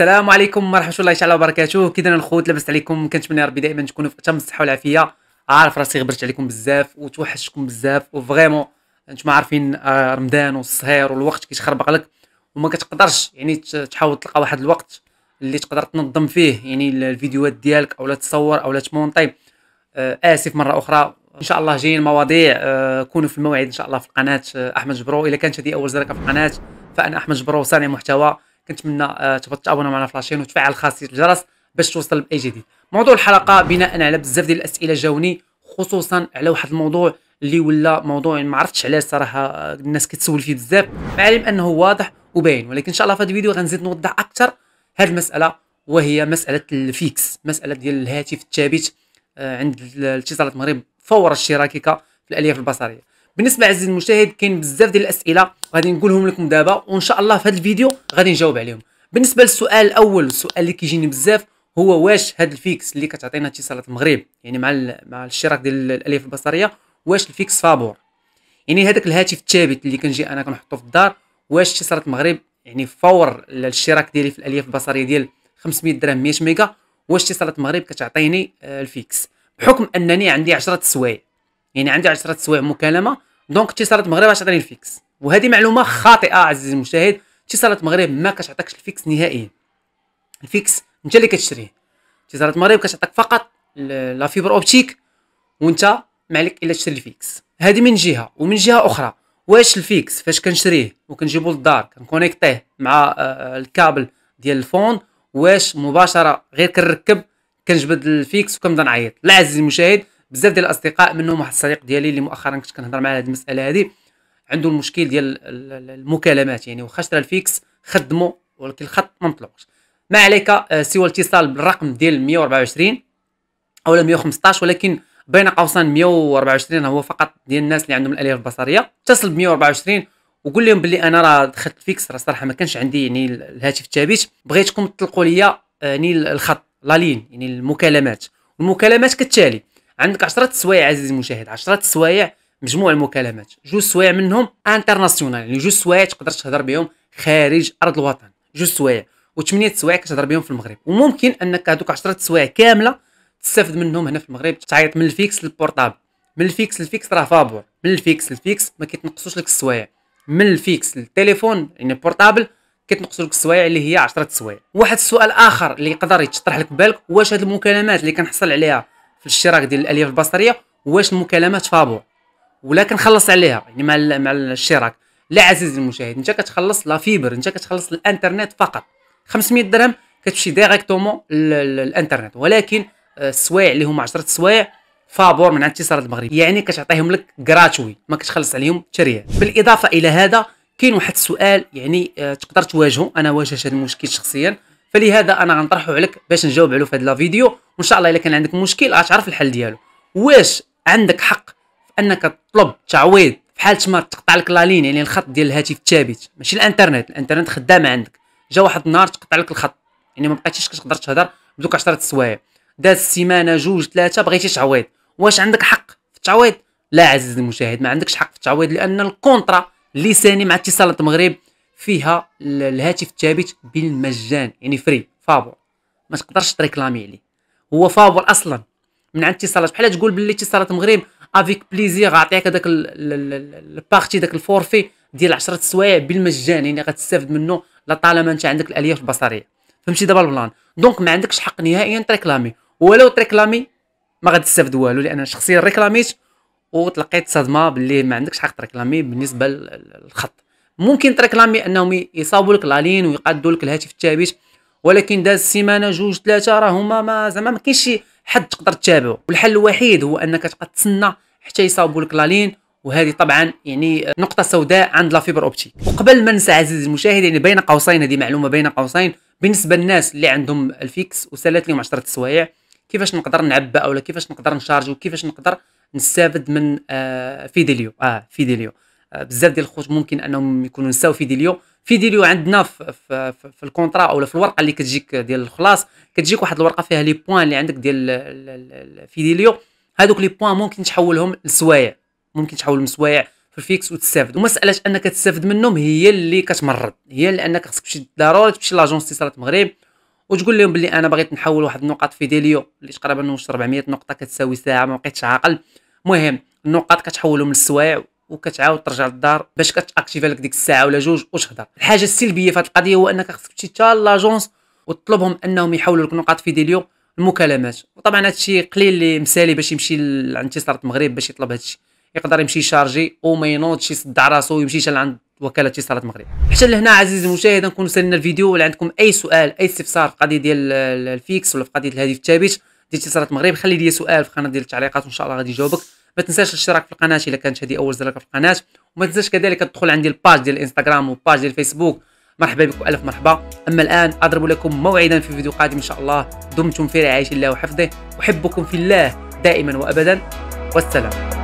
السلام عليكم ورحمه الله تعالى وبركاته كيدنا الخوت لاباس عليكم كنتمنى ربي دائما تكونوا في اتم الصحه والعافيه عارف راسي غبرت عليكم بزاف وتوحشتكم بزاف وفريمون انتم عارفين آه، رمضان والصهير والوقت كيتخربق لك وما كتقدرش يعني تحاول تلقى واحد الوقت اللي تقدر تنظم فيه يعني الفيديوهات ديالك اولا تصور اولا تمونطي آه، اسف مره اخرى ان شاء الله جايين مواضيع آه، كونوا في الموعد ان شاء الله في قناه احمد جبرو اذا كانت هذه اول زياره في القناه فانا احمد جبرو صانع محتوى كنتمنى آه، تبقى تابونا معنا في لاشين وتفعل خاصيه الجرس باش توصل باي جديد موضوع الحلقه بناء على بزاف ديال الاسئله جاوني خصوصا على واحد الموضوع اللي ولا موضوع ما عرفتش علاش صراحه آه، الناس كتسول فيه بزاف مع العلم انه واضح وباين ولكن ان شاء الله في هذا الفيديو غنزيد نوضح اكثر هذه المساله وهي مساله الفيكس مساله ديال الهاتف الثابت آه، عند الاتصالات المغرب فور الشراكه في الالياف البصريه بالنسبه عزيزي المشاهد كاين بزاف ديال الاسئله غادي نقولهم لكم دابا وان شاء الله في هذا الفيديو غادي نجاوب عليهم بالنسبه للسؤال الاول السؤال اللي كيجيني بزاف هو واش هاد الفيكس اللي كتعطينا اتصالات المغرب يعني مع مع الاشتراك ديال الالياف البصريه واش الفيكس فابور يعني هذاك الهاتف الثابت اللي كنجي انا كنحطو في الدار واش اتصالات المغرب يعني فور الاشتراك ديالي في الالياف البصريه ديال 500 درهم 100 ميجا واش اتصالات المغرب كتعطيني آه، الفيكس بحكم انني عندي 10 سوايع يعني عندي 10 سوايع مكالمه دونك اتصالات المغرب اش تعطيني الفيكس وهذه معلومه خاطئه عزيزي المشاهد اتصالات المغرب ما كتعطيكش الفيكس نهائيا الفيكس انت اللي كتشريه اتصالات المغرب كتعطيك فقط لا فيبر اوبتيك وانت ما عليك الا تشري الفيكس هذه من جهه ومن جهه اخرى واش الفيكس فاش كنشريه وكنجيبو للدار كنكونيكتيه مع آه، آه، الكابل ديال الفون واش مباشره غير كنركب كنجبد الفيكس وكنبدا نعيط لا عزيزي المشاهد بزاف ديال الاصدقاء منهم واحد الصديق ديالي اللي مؤخرا كنت كنهضر معاه على هذه المساله هذه عنده المشكل ديال المكالمات يعني واخا شرا الفيكس خدمو ولكن الخط ما مطلقش ما عليك آه، سوى الاتصال بالرقم ديال 124 او 115 ولكن بين قوسين 124 هو فقط ديال الناس اللي عندهم الاليه البصريه اتصل ب 124 وقول لهم بلي انا راه دخلت فيكس راه صراحه ما كانش عندي يعني الهاتف الثابت بغيتكم تطلقوا لي آه، يعني الخط لا لين يعني المكالمات المكالمات كالتالي عندك 10 سوايع عزيزي المشاهد 10 سوايع مجموع المكالمات جوج سوايع منهم انترناسيونال يعني جوج سوايع تقدر تهضر بهم خارج ارض الوطن جوج سوايع و8 سوايع كتهضر بهم في المغرب وممكن انك هذوك 10 سوايع كامله تستافد منهم هنا في المغرب تعيط من الفيكس للبورطابل من الفيكس للفيكس راه فابور من الفيكس للفيكس ما كيتنقصوش لك السوايع من الفيكس للتليفون يعني البورطابل كتنقصوا لك السوايع اللي هي 10 سوايع واحد السؤال اخر اللي يقدر يتطرح لك بالك واش هاد المكالمات اللي كنحصل عليها في الاشتراك ديال الالياف البصريه واش المكالمات فابور ولا كنخلص عليها يعني مع مع الاشتراك لا عزيزي المشاهد انت كتخلص لا فيبر انت كتخلص الانترنت فقط 500 درهم كتمشي ديريكتومون الانترنت ولكن آه، السوايع اللي هما 10 سوايع فابور من عند اتصالات المغرب يعني كتعطيهم لك غراتوي ما كتخلص عليهم تريا بالاضافه الى هذا كاين واحد السؤال يعني آه، تقدر تواجهه انا واجهت هذا المشكل شخصيا فلهذا انا غنطرحو عليك باش نجاوب عليه في هذا الفيديو وان شاء الله الا كان عندك مشكل غتعرف الحل ديالو واش عندك حق في انك تطلب تعويض في حاله ما تقطع لك لا لين يعني الخط ديال الهاتف الثابت ماشي الانترنت الانترنت خدامه عندك جا واحد النهار تقطع لك الخط يعني ما بقيتيش كتقدر تهضر بدوك 10 السوايع داز سيمانه جوج ثلاثه بغيتي تعويض واش عندك حق في التعويض لا عزيزي المشاهد ما عندكش حق في التعويض لان الكونطرا لساني مع اتصالات المغرب فيها الهاتف الثابت بالمجان يعني فري فابور ما تقدرش تريكلامي عليه هو فابور اصلا من عند اتصالات بحال تقول باللي اتصالات المغرب افيك بليزير غنعطيك هذاك البارتي داك الفورفي ديال 10 سوايع بالمجان يعني غتستافد منه لطالما انت عندك الالياف البصريه فهمتي دابا البلان دونك ما عندكش حق نهائيا تريكلامي ولو تريكلامي ما تستافد والو لان شخصيا ريكلاميت وتلقيت صدمه باللي ما عندكش حق تريكلامي بالنسبه للخط ممكن تريكلامي انهم يصاوبوا لك لالين ويقادوا لك الهاتف الثابت ولكن داز سيمانه جوج ثلاثه راه هما ما زعما ما كاينش شي حد تقدر تتابعه والحل الوحيد هو انك تبقى تسنى حتى يصاوبوا لك لالين وهذه طبعا يعني نقطه سوداء عند لا فيبر اوبتيك وقبل ما ننسى عزيزي المشاهد يعني بين قوسين هذه معلومه بين قوسين بالنسبه للناس اللي عندهم الفيكس وسالات لهم 10 سوايع كيفاش نقدر نعبى اولا كيفاش نقدر نشارجي وكيفاش نقدر نستافد من آه فيديليو اه فيديليو آه، بزاف ديال الخوت ممكن انهم يكونوا نساو فيديليو فيديليو عندنا في, في, في, في الكونطرا او في الورقه اللي كتجيك ديال الخلاص كتجيك واحد الورقه فيها لي بوان اللي عندك ديال فيديليو هادوك لي بوان ممكن تحولهم لسوايع ممكن تحولهم لسوايع في الفيكس وتستافد ومساله انك تستافد منهم هي اللي كتمرض هي لانك خصك تمشي ضروري تمشي لاجونس اتصالات المغرب وتقول لهم بلي انا بغيت نحول واحد النقط فيديليو اللي تقريبا 400 نقطه كتساوي ساعه ما بقيتش عاقل المهم النقاط كتحولهم للسوايع وكتعاود ترجع للدار باش كتاكتيفا لك ديك الساعه ولا جوج وتهضر الحاجه السلبيه في هذه القضيه هو انك خصك تمشي حتى لاجونس وتطلبهم انهم يحولوا لك نقاط في ديليو المكالمات وطبعا هذا الشيء قليل اللي مثالي باش يمشي لعند اتصالات المغرب باش يطلب هذا الشيء يقدر يمشي شارجي وما ينوضش يصدع راسو ويمشي حتى لعند وكاله اتصالات المغرب حتى لهنا عزيزي المشاهد نكون سالنا الفيديو ولا عندكم اي سؤال اي استفسار في القضيه ديال الفيكس ولا في قضيه الهاتف الثابت ديال اتصالات المغرب خلي لي سؤال في خانه ديال التعليقات وان شاء الله غادي يجاوبك ما تنساش الاشتراك في القناه الا كانت هذه اول زرار في القناه وما تنساش كذلك تدخل عندي الباج ديال الانستغرام والباج ديال الفيسبوك مرحبا بكم الف مرحبا اما الان اضرب لكم موعدا في فيديو قادم ان شاء الله دمتم في رعايه الله وحفظه احبكم في الله دائما وابدا والسلام